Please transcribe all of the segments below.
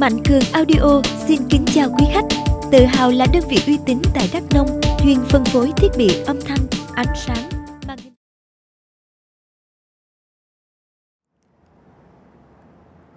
Mạnh Cường Audio xin kính chào quý khách. Tự hào là đơn vị uy tín tại Đắk Nông, chuyên phân phối thiết bị âm thanh, ánh sáng.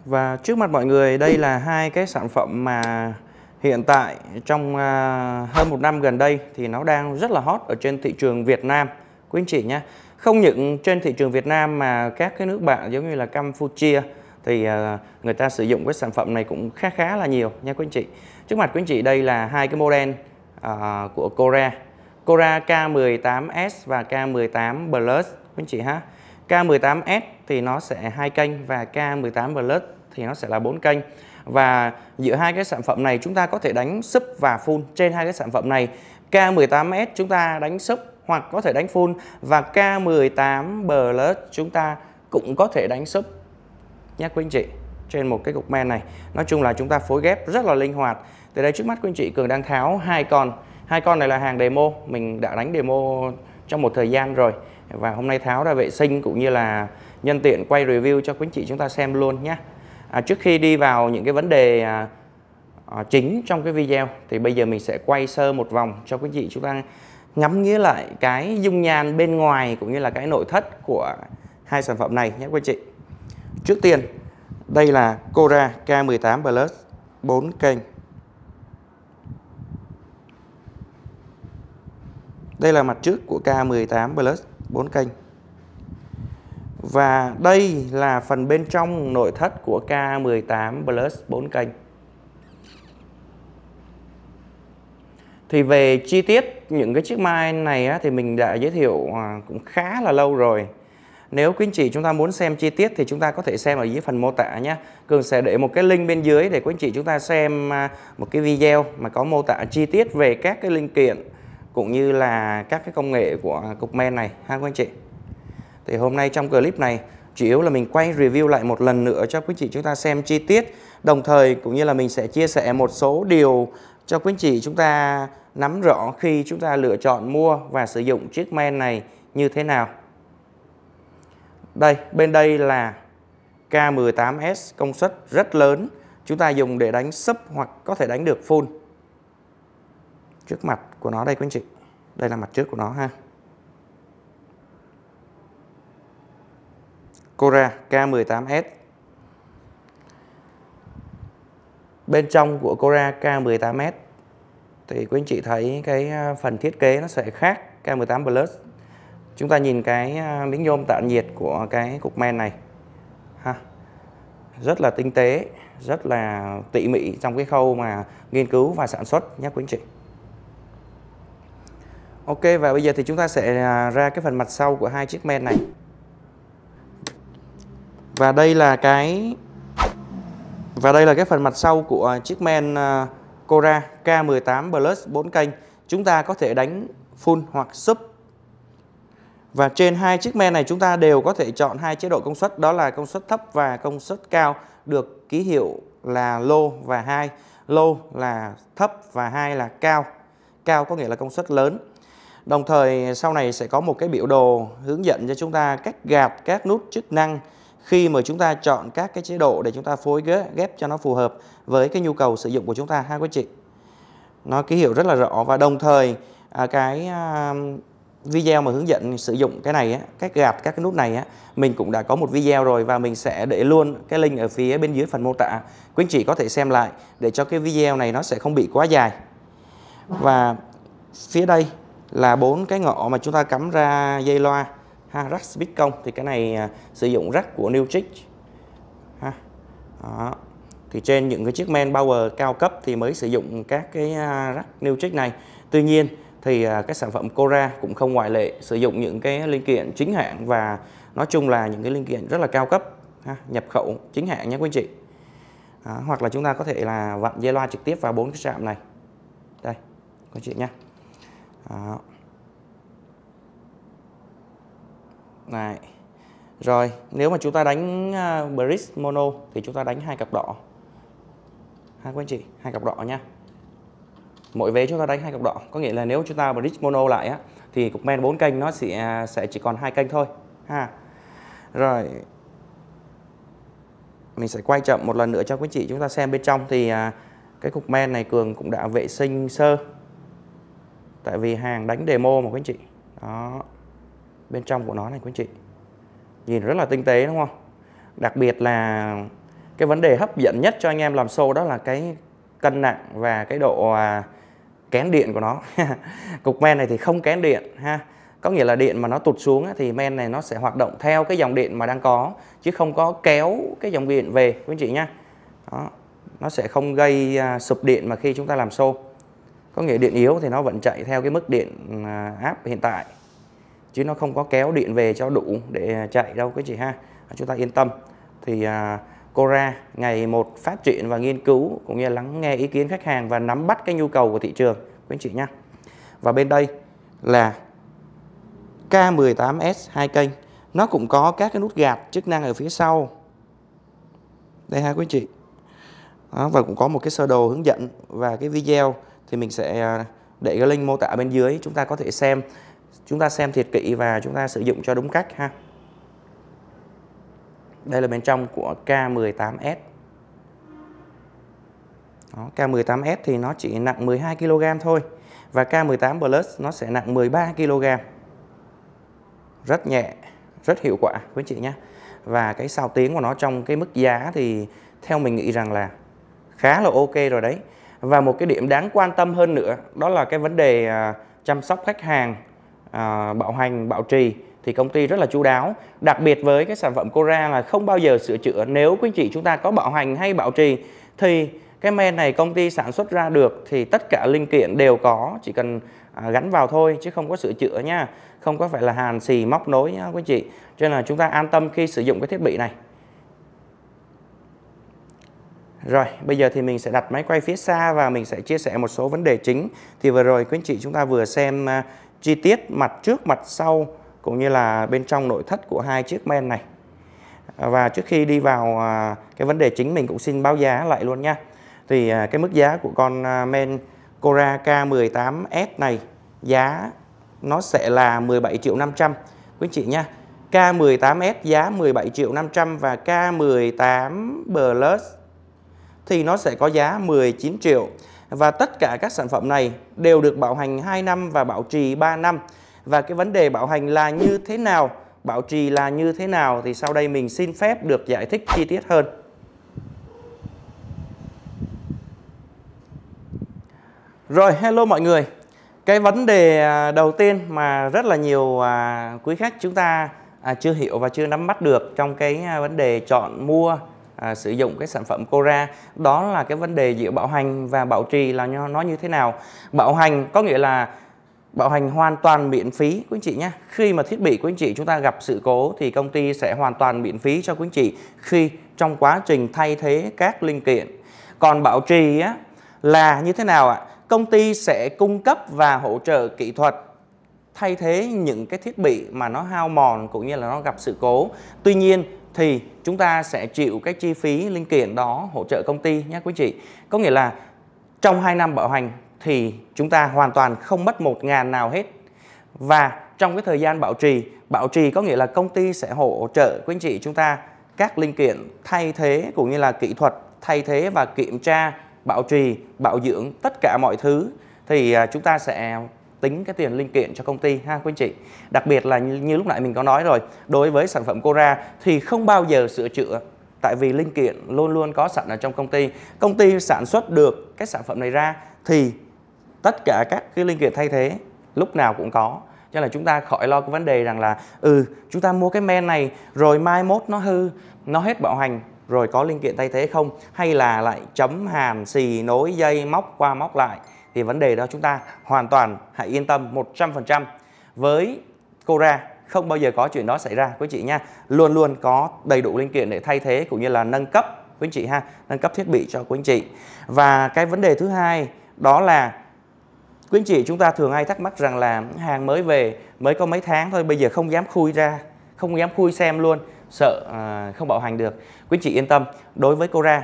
Và trước mặt mọi người đây là hai cái sản phẩm mà hiện tại trong à, hơn một năm gần đây thì nó đang rất là hot ở trên thị trường Việt Nam quý anh chị nhé. Không những trên thị trường Việt Nam mà các cái nước bạn giống như là Campuchia, thì à, người ta sử dụng cái sản phẩm này cũng khá khá là nhiều nha quý anh chị trước mặt quý anh chị đây là hai cái model à, của Cora Cora K18S và K18 Plus quý anh chị ha K18S thì nó sẽ hai kênh và K18 Plus thì nó sẽ là bốn kênh và giữa hai cái sản phẩm này chúng ta có thể đánh sub và full trên hai cái sản phẩm này K18S chúng ta đánh sub hoặc có thể đánh full và K18 Plus chúng ta cũng có thể đánh sub nhé quý anh chị trên một cái cục men này nói chung là chúng ta phối ghép rất là linh hoạt từ đây trước mắt quý anh chị cường đang tháo hai con hai con này là hàng demo mình đã đánh demo trong một thời gian rồi và hôm nay tháo ra vệ sinh cũng như là nhân tiện quay review cho quý anh chị chúng ta xem luôn nhé à, trước khi đi vào những cái vấn đề à, à, chính trong cái video thì bây giờ mình sẽ quay sơ một vòng cho quý anh chị chúng ta ngắm nghĩa lại cái dung nhan bên ngoài cũng như là cái nội thất của hai sản phẩm này nhé quý anh chị Trước tiên, đây là Cora K18 Plus 4 kênh. Đây là mặt trước của K18 Plus 4 kênh. Và đây là phần bên trong nội thất của K18 Plus 4 kênh. Thì về chi tiết những cái chiếc mai này á, thì mình đã giới thiệu à, cũng khá là lâu rồi. Nếu quý anh chị chúng ta muốn xem chi tiết thì chúng ta có thể xem ở dưới phần mô tả nhé. Cường sẽ để một cái link bên dưới để quý anh chị chúng ta xem à, một cái video mà có mô tả chi tiết về các cái linh kiện cũng như là các cái công nghệ của cục men này ha quý anh chị. Thì hôm nay trong clip này chủ yếu là mình quay review lại một lần nữa cho quý anh chị chúng ta xem chi tiết đồng thời cũng như là mình sẽ chia sẻ một số điều cho quý anh chị chúng ta nắm rõ khi chúng ta lựa chọn mua và sử dụng chiếc men này như thế nào đây, bên đây là K18S công suất rất lớn. Chúng ta dùng để đánh sấp hoặc có thể đánh được full. Trước mặt của nó đây quý anh chị. Đây là mặt trước của nó ha. Cora K18S. Bên trong của Cora K18S thì quý anh chị thấy cái ờ, phần thiết kế nó sẽ khác K18 Plus chúng ta nhìn cái à, miếng nhôm tạo nhiệt của cái cục men này ha rất là tinh tế rất là tỉ mỉ trong cái khâu mà nghiên cứu và sản xuất nhé quý anh chị Ok và bây giờ thì chúng ta sẽ à, ra cái phần mặt sau của hai chiếc men này và đây là cái và đây là cái phần mặt sau của chiếc men à, Cora K18 Plus 4 kênh chúng ta có thể đánh full hoặc sub và trên hai chiếc men này chúng ta đều có thể chọn hai chế độ công suất đó là công suất thấp và công suất cao được ký hiệu là Lô và hai Lô là thấp và hai là cao. Cao có nghĩa là công suất lớn. Đồng thời sau này sẽ có một cái biểu đồ hướng dẫn cho chúng ta cách gạt các nút chức năng khi mà chúng ta chọn các cái chế độ để chúng ta phối ghép, cho nó phù hợp với cái nhu cầu sử dụng của chúng ta ha quý chị. Nó ký hiệu rất là rõ và đồng thời à, cái à, video mà hướng dẫn sử dụng cái này á, cách gạt các cái nút này á, mình cũng đã có một video rồi và mình sẽ để luôn cái link ở phía bên dưới phần mô tả. Quý anh chị có thể xem lại để cho cái video này nó sẽ không bị quá dài. Và phía đây là bốn cái ngõ mà chúng ta cắm ra dây loa ha rack Bitcom thì cái này à, sử dụng rack của Newtrix ha. Đó. Thì trên những cái chiếc men power cao cấp thì mới sử dụng các cái à, rack Newtrix này. Tuy nhiên thì à, các sản phẩm Cora cũng không ngoại lệ sử dụng những cái linh kiện chính hãng và nói chung là những cái linh kiện rất là cao cấp ha, nhập khẩu chính hãng nhé quý anh chị à, hoặc là chúng ta có thể là vặn dây loa trực tiếp vào bốn cái trạm này đây quý anh chị nhé này rồi nếu mà chúng ta đánh à, bridge mono thì chúng ta đánh hai cặp đỏ hai quý anh chị hai cặp đỏ nha mỗi vé chúng ta đánh hai cọc đỏ có nghĩa là nếu chúng ta bridge mono lại á thì cục men bốn kênh nó sẽ sẽ chỉ còn hai kênh thôi ha rồi mình sẽ quay chậm một lần nữa cho quý chị chúng ta xem bên trong thì à, cái cục men này cường cũng đã vệ sinh sơ tại vì hàng đánh demo mà quý chị đó bên trong của nó này quý chị nhìn rất là tinh tế đúng không đặc biệt là cái vấn đề hấp dẫn nhất cho anh em làm show đó là cái cân nặng và cái độ à, kén điện của nó cục men này thì không kén điện ha có nghĩa là điện mà nó tụt xuống thì men này nó sẽ hoạt động theo cái dòng điện mà đang có chứ không có kéo cái dòng điện về quý anh chị nhá đó. nó sẽ không gây à, sụp điện mà khi chúng ta làm xô có nghĩa điện yếu thì nó vẫn chạy theo cái mức điện à, áp hiện tại chứ nó không có kéo điện về cho đủ để à, chạy đâu quý chị ha chúng ta yên tâm thì à, Cora ngày một phát triển và nghiên cứu cũng như lắng nghe ý kiến khách hàng và nắm bắt cái nhu cầu của thị trường quý anh chị nhé. Và bên đây là K18S hai kênh nó cũng có các cái nút gạt chức năng ở phía sau đây ha quý anh chị đó, và cũng có một cái sơ đồ hướng dẫn và cái video thì mình sẽ à, để cái link mô tả bên dưới chúng ta có thể xem chúng ta xem thiệt kỹ và chúng ta sử dụng cho đúng cách ha đây là bên trong của K18S đó, K18S thì nó chỉ nặng 12 kg thôi và K18 Plus nó sẽ nặng 13 kg rất nhẹ rất hiệu quả quý chị nhé và cái sao tiếng của nó trong cái mức giá thì theo mình nghĩ rằng là khá là ok rồi đấy và một cái điểm đáng quan tâm hơn nữa đó là cái vấn đề à, chăm sóc khách hàng à, bảo hành bảo trì thì công ty rất là chú đáo đặc biệt với cái sản phẩm Cora là không bao giờ sửa chữa nếu quý anh chị chúng ta có bảo hành hay bảo trì thì cái men này công ty sản xuất ra được thì tất cả linh kiện đều có chỉ cần à, gắn vào thôi chứ không có sửa chữa nha không có phải là hàn xì móc nối nha quý chị cho nên là chúng ta an tâm khi sử dụng cái thiết bị này rồi bây giờ thì mình sẽ đặt máy quay phía xa và mình sẽ chia sẻ một số vấn đề chính thì vừa rồi quý anh chị chúng ta vừa xem à, chi tiết mặt trước mặt sau cũng như là bên trong nội thất của hai chiếc men này và trước khi đi vào à, cái vấn đề chính mình cũng xin báo giá lại luôn nha thì à, cái mức giá của con à, men Cora K18S này giá nó sẽ là 17 triệu 500 quý chị nha K18S giá 17 triệu 500 và K18 Plus thì nó sẽ có giá 19 triệu và tất cả các sản phẩm này đều được bảo hành 2 năm và bảo trì 3 năm và cái vấn đề bảo hành là như thế nào, bảo trì là như thế nào thì sau đây mình xin phép được giải thích chi tiết hơn. Rồi, hello mọi người. Cái vấn đề à, đầu tiên mà rất là nhiều à, quý khách chúng ta à, chưa hiểu và chưa nắm bắt được trong cái vấn đề chọn mua sử dụng cái sản phẩm Cora đó là cái vấn đề giữa bảo hành và bảo trì là nó như thế nào bảo hành có nghĩa là Bảo hành hoàn toàn miễn phí quý anh chị nhé. Khi mà thiết bị quý anh chị chúng ta gặp sự cố thì công ty sẽ hoàn toàn miễn phí cho quý anh chị khi trong quá trình thay thế các linh kiện. Còn bảo trì á, là như thế nào ạ? Công ty sẽ cung cấp và hỗ trợ kỹ thuật thay thế những cái thiết bị mà nó hao mòn cũng như là nó gặp sự cố. Tuy nhiên thì chúng ta sẽ chịu cái chi phí linh kiện đó hỗ trợ công ty nhé quý chị. Có nghĩa là trong 2 năm bảo hành thì chúng ta hoàn toàn không mất 1 ngàn nào hết. Và trong cái thời gian bảo trì, bảo trì có nghĩa là công ty sẽ hỗ trợ quý anh chị chúng ta các linh kiện thay thế cũng như là kỹ thuật thay thế và kiểm tra, bảo trì, bảo dưỡng tất cả mọi thứ thì à, chúng ta sẽ tính cái tiền linh kiện cho công ty ha quý anh chị. Đặc biệt là như, lúc nãy mình có nói rồi, đối với sản phẩm Cora thì không bao giờ sửa chữa tại vì linh kiện luôn luôn có sẵn ở trong công ty. Công ty sản xuất được cái sản phẩm này ra thì tất cả các cái linh kiện thay thế lúc nào cũng có cho nên là chúng ta khỏi lo cái vấn đề rằng là ừ chúng ta mua cái men này rồi mai mốt nó hư nó hết bảo hành rồi có linh kiện thay thế không hay là lại chấm hàn xì nối dây móc qua móc lại thì vấn đề đó chúng ta hoàn toàn hãy yên tâm 100% với Cora không bao giờ có chuyện đó xảy ra quý chị nha luôn luôn có đầy đủ linh kiện để thay thế cũng như là nâng cấp quý anh chị ha nâng cấp thiết bị cho quý anh chị và cái vấn đề thứ hai đó là Quý anh chị chúng ta thường hay thắc mắc rằng là hàng mới về mới có mấy tháng thôi bây giờ không dám khui ra, không dám khui xem luôn, sợ à, không bảo hành được. Quý anh chị yên tâm, đối với Cora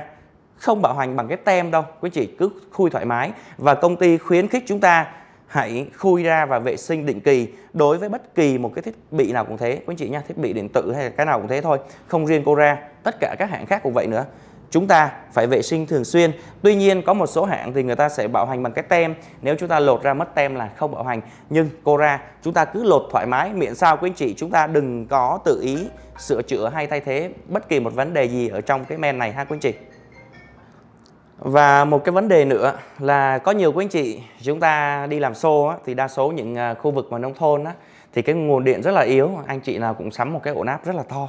không bảo hành bằng cái tem đâu, quý anh chị cứ khui thoải mái và công ty khuyến khích chúng ta hãy khui ra và vệ sinh định kỳ đối với bất kỳ một cái thiết bị nào cũng thế quý anh chị nha thiết bị điện tử hay là cái nào cũng thế thôi không riêng Cora tất cả các hãng khác cũng vậy nữa chúng ta phải vệ sinh thường xuyên tuy nhiên có một số hãng thì người ta sẽ bảo hành bằng cái tem nếu chúng ta lột ra mất tem là không bảo hành nhưng Cora chúng ta cứ lột thoải mái Miễn sao quý anh chị chúng ta đừng có tự ý sửa chữa hay thay thế bất kỳ một vấn đề gì ở trong cái men này ha quý anh chị và một cái vấn đề nữa là có nhiều quý anh chị chúng ta đi làm xô thì đa số những à, khu vực mà nông thôn á, thì cái nguồn điện rất là yếu anh chị nào cũng sắm một cái ổ áp rất là to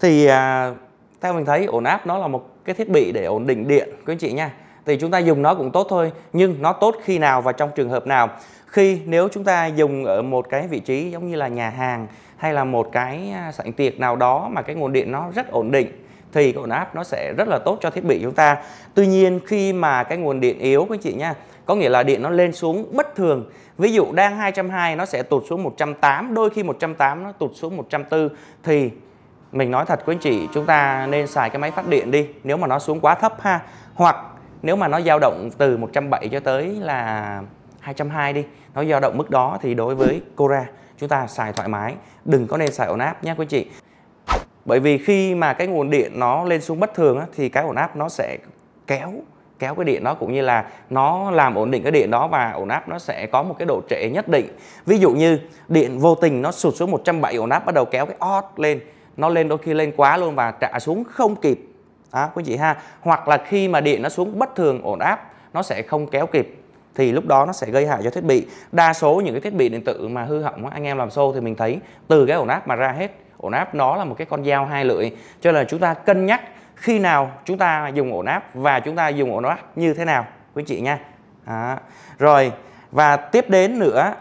thì à, theo mình thấy ổn áp nó là một cái thiết bị để ổn định điện quý anh chị nha thì chúng ta dùng nó cũng tốt thôi nhưng nó tốt khi nào và trong trường hợp nào khi nếu chúng ta dùng ở một cái vị trí giống như là nhà hàng hay là một cái à, sảnh tiệc nào đó mà cái nguồn điện nó rất ổn định thì cái ổn áp nó sẽ rất là tốt cho thiết bị chúng ta tuy nhiên khi mà cái nguồn điện yếu quý chị nha có nghĩa là điện nó lên xuống bất thường ví dụ đang 220 nó sẽ tụt xuống 108 đôi khi 108 nó tụt xuống 104 thì mình nói thật quý anh chị chúng ta nên xài cái máy phát điện đi nếu mà nó xuống quá thấp ha hoặc nếu mà nó dao động từ 170 cho tới là 220 đi nó dao động mức đó thì đối với Cora chúng ta xài thoải mái đừng có nên xài ổn áp nhé quý anh chị bởi vì khi mà cái nguồn điện nó lên xuống bất thường á, thì cái ổn áp nó sẽ kéo kéo cái điện đó cũng như là nó làm ổn định cái điện đó và ổn áp nó sẽ có một cái độ trễ nhất định. Ví dụ như điện vô tình nó sụt xuống 170 ổn áp bắt đầu kéo cái odd lên nó lên đôi khi lên quá luôn và trả xuống không kịp à, quý vị ha hoặc là khi mà điện nó xuống bất thường ổn áp nó sẽ không kéo kịp thì lúc đó nó sẽ gây hại cho thiết bị đa số những cái thiết bị điện tử mà hư hỏng anh em làm xô thì mình thấy từ cái ổn áp mà ra hết ổn áp nó là một cái con dao hai lưỡi cho nên là chúng ta cân nhắc khi nào chúng ta dùng ổn áp và chúng ta dùng ổn áp như thế nào quý chị nha à, rồi và tiếp đến nữa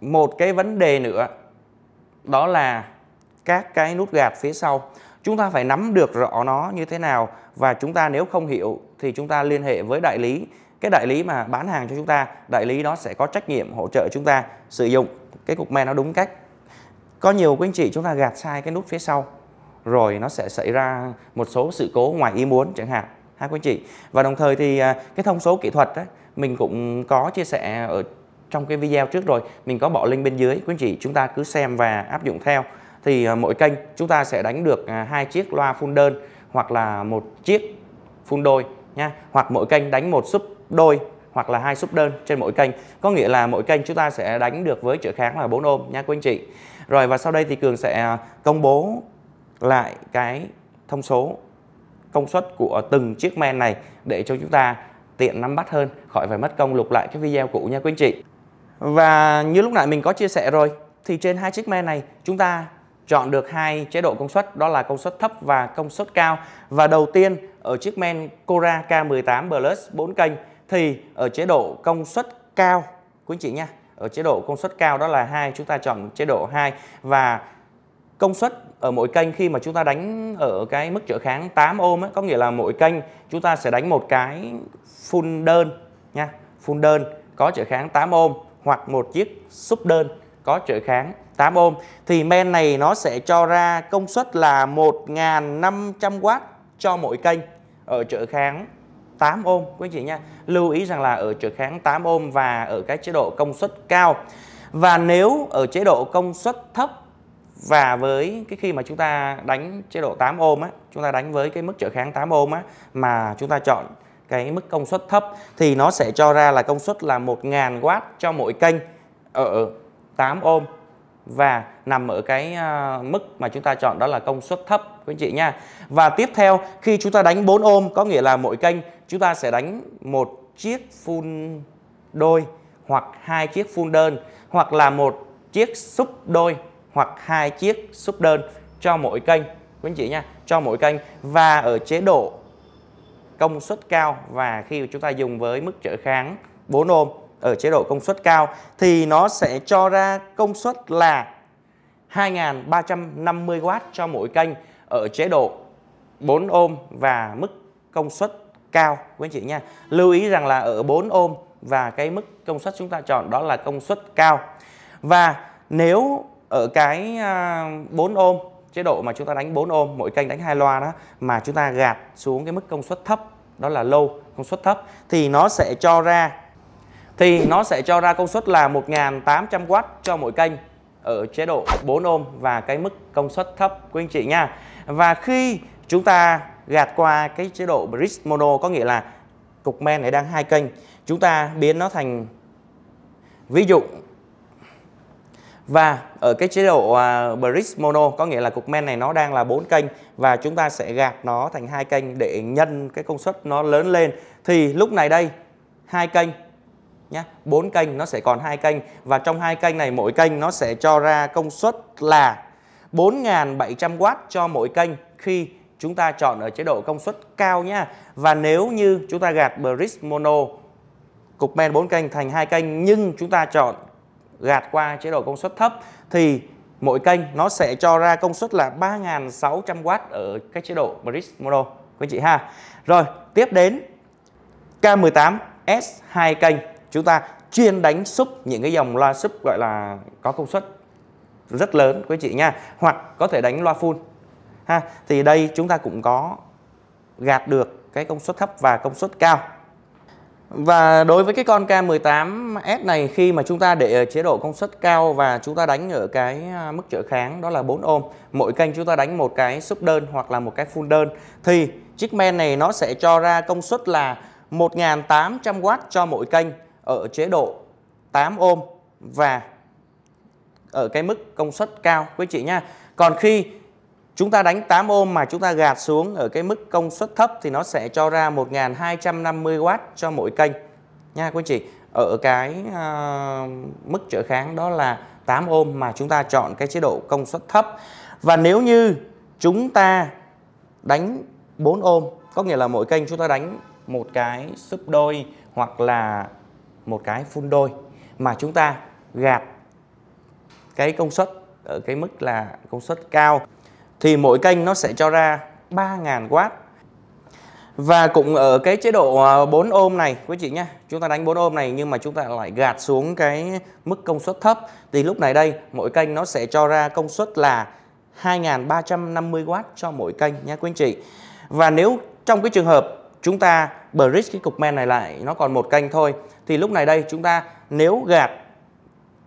một cái vấn đề nữa đó là các cái nút gạt phía sau chúng ta phải nắm được rõ nó như thế nào và chúng ta nếu không hiểu thì chúng ta liên hệ với đại lý cái đại lý mà bán hàng cho chúng ta đại lý đó sẽ có trách nhiệm hỗ trợ chúng ta sử dụng cái cục men nó đúng cách có nhiều quý anh chị chúng ta gạt sai cái nút phía sau rồi nó sẽ xảy ra một số sự cố ngoài ý muốn chẳng hạn ha quý anh chị và đồng thời thì à, cái thông số kỹ thuật ấy, mình cũng có chia sẻ ở trong cái video trước rồi mình có bỏ link bên dưới quý anh chị chúng ta cứ xem và áp dụng theo thì à, mỗi kênh chúng ta sẽ đánh được à, hai chiếc loa phun đơn hoặc là một chiếc phun đôi nha hoặc mỗi kênh đánh một sub đôi hoặc là hai sub đơn trên mỗi kênh có nghĩa là mỗi kênh chúng ta sẽ đánh được với trở kháng là 4 ôm nha quý anh chị rồi và sau đây thì cường sẽ à, công bố lại cái thông số công suất của từng chiếc men này để cho chúng ta tiện nắm bắt hơn khỏi phải mất công lục lại cái video cũ nha quý anh chị và như lúc nãy mình có chia sẻ rồi thì trên hai chiếc men này chúng ta chọn được hai chế độ công suất đó là công suất thấp và công suất cao và đầu tiên ở chiếc men Cora K18 Plus 4 kênh thì ở chế độ công suất cao quý anh chị nha ở chế độ công suất cao đó là hai chúng ta chọn chế độ 2 và công suất ở mỗi kênh khi mà chúng ta đánh ở cái mức trở kháng 8 ohm ấy, có nghĩa là mỗi kênh chúng ta sẽ đánh một cái full đơn nha full đơn có trở kháng 8 ohm hoặc một chiếc sub đơn có trợ kháng 8 ohm thì men này nó sẽ cho ra công suất là 1.500W cho mỗi kênh ở trợ kháng 8 ohm quý anh chị nha. Lưu ý rằng là ở trợ kháng 8 ohm và ở cái chế độ công suất cao. Và nếu ở chế độ công suất thấp và với cái khi mà chúng ta đánh chế độ 8 ohm á, chúng ta đánh với cái mức trợ kháng 8 ohm á mà chúng ta chọn cái mức công suất thấp thì nó sẽ cho ra là công suất là 1000W cho mỗi kênh ở 8 ohm và nằm ở cái à, mức mà chúng ta chọn đó là công suất thấp quý anh chị nha. Và tiếp theo khi chúng ta đánh 4 ohm có nghĩa là mỗi kênh chúng ta sẽ đánh một chiếc phun đôi hoặc hai chiếc phun đơn hoặc là một chiếc súp đôi hoặc hai chiếc súp đơn cho mỗi kênh quý anh chị nha, cho mỗi kênh và ở chế độ công suất cao và khi chúng ta dùng với mức trở kháng 4 ohm ở chế độ công suất cao thì nó sẽ cho ra công suất là 2350W cho mỗi kênh ở chế độ 4 ôm và mức công suất cao quý anh chị nha. Lưu ý rằng là ở 4 ôm và cái mức công suất chúng ta chọn đó là công suất cao. Và nếu ở cái 4 à, ôm chế độ mà chúng ta đánh 4 ôm mỗi kênh đánh hai loa đó mà chúng ta gạt xuống cái mức công suất thấp đó là low công suất thấp thì nó sẽ cho ra thì nó sẽ cho ra công suất là 1.800W cho mỗi kênh ở chế độ 4 ôm và cái mức công suất thấp quý anh chị nha. Và khi chúng ta gạt qua cái chế độ bridge mono có nghĩa là cục men này đang hai kênh, chúng ta biến nó thành ví dụ và ở cái chế độ uh, à, bridge mono có nghĩa là cục men này nó đang là bốn kênh và chúng ta sẽ gạt nó thành hai kênh để nhân cái công suất nó lớn lên thì lúc này đây hai kênh nhá. bốn kênh nó sẽ còn hai kênh và trong hai kênh này mỗi kênh nó sẽ cho ra công suất là 4700W cho mỗi kênh khi chúng ta chọn ở chế độ công suất cao nhá. Và nếu như chúng ta gạt bridge mono cục men 4 kênh thành hai kênh nhưng chúng ta chọn gạt qua chế độ công suất thấp thì mỗi kênh nó sẽ cho ra công suất là 3600W ở cái chế độ bridge mono quý chị ha. Rồi, tiếp đến K18 S2 kênh chúng ta chuyên đánh súp những cái dòng loa súp gọi là có công suất rất lớn quý chị nha hoặc có thể đánh loa full ha thì đây chúng ta cũng có gạt được cái công suất thấp và công suất cao và đối với cái con K18S này khi mà chúng ta để ở chế độ công suất cao và chúng ta đánh ở cái à, mức trở kháng đó là 4 ohm Mỗi kênh chúng ta đánh một cái súp đơn hoặc là một cái full đơn Thì chiếc men này nó sẽ cho ra công suất là 1.800W cho mỗi kênh ở chế độ 8 ôm và ở cái mức công suất cao quý chị nha. Còn khi chúng ta đánh 8 ôm mà chúng ta gạt xuống ở cái mức công suất thấp thì nó sẽ cho ra 1250W cho mỗi kênh nha quý chị. Ở cái uh, mức trở kháng đó là 8 ôm mà chúng ta chọn cái chế độ công suất thấp. Và nếu như chúng ta đánh 4 ôm, có nghĩa là mỗi kênh chúng ta đánh một cái sub đôi hoặc là một cái phun đôi mà chúng ta gạt cái công suất ở cái mức là công suất cao thì mỗi kênh nó sẽ cho ra 3000W. Và cũng ở cái chế độ 4 à, ôm này quý chị nhé Chúng ta đánh 4 ôm này nhưng mà chúng ta lại gạt xuống cái mức công suất thấp Thì lúc này đây mỗi kênh nó sẽ cho ra công suất là 2350W cho mỗi kênh nhé quý anh chị Và nếu trong cái trường hợp chúng ta bridge cái cục men này lại nó còn một kênh thôi thì lúc này đây chúng ta nếu gạt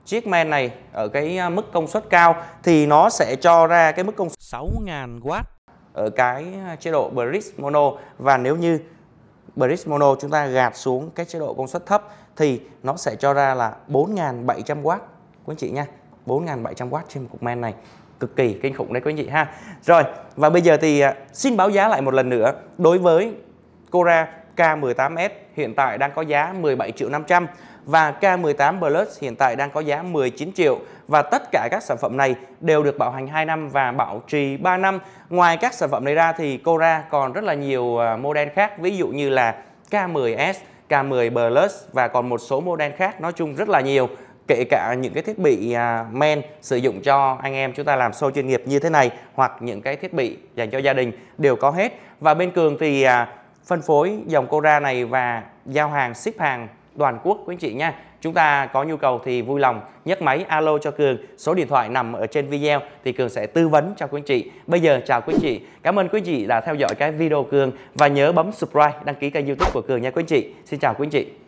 chiếc men này ở cái à, mức công suất cao thì nó sẽ cho ra cái mức công suất 6.000W ở cái à, chế độ bridge mono và nếu như bridge mono chúng ta gạt xuống cái chế độ công suất thấp thì nó sẽ cho ra là 4.700W quý anh chị nha 4.700W trên một cục men này cực kỳ kinh khủng đấy quý anh chị ha rồi và bây giờ thì à, xin báo giá lại một lần nữa đối với Cora K18S hiện tại đang có giá 17 triệu 500 và K18 Plus hiện tại đang có giá 19 triệu và tất cả các sản phẩm này đều được bảo hành 2 năm và bảo trì 3 năm. Ngoài các sản phẩm này ra thì Cora còn rất là nhiều à, model khác ví dụ như là K10S, K10 Plus và còn một số model khác nói chung rất là nhiều kể cả những cái thiết bị à, men sử dụng cho anh em chúng ta làm show chuyên nghiệp như thế này hoặc những cái thiết bị dành cho gia đình đều có hết và bên Cường thì à, phân phối dòng Cora này và giao hàng ship hàng toàn quốc quý anh chị nha. Chúng ta có nhu cầu thì vui lòng nhấc máy alo cho Cường, số điện thoại nằm ở trên video thì Cường sẽ tư vấn cho quý anh chị. Bây giờ chào quý anh chị. Cảm ơn quý anh chị đã theo dõi cái video Cường và nhớ bấm subscribe, đăng ký kênh YouTube của Cường nha quý anh chị. Xin chào quý anh chị.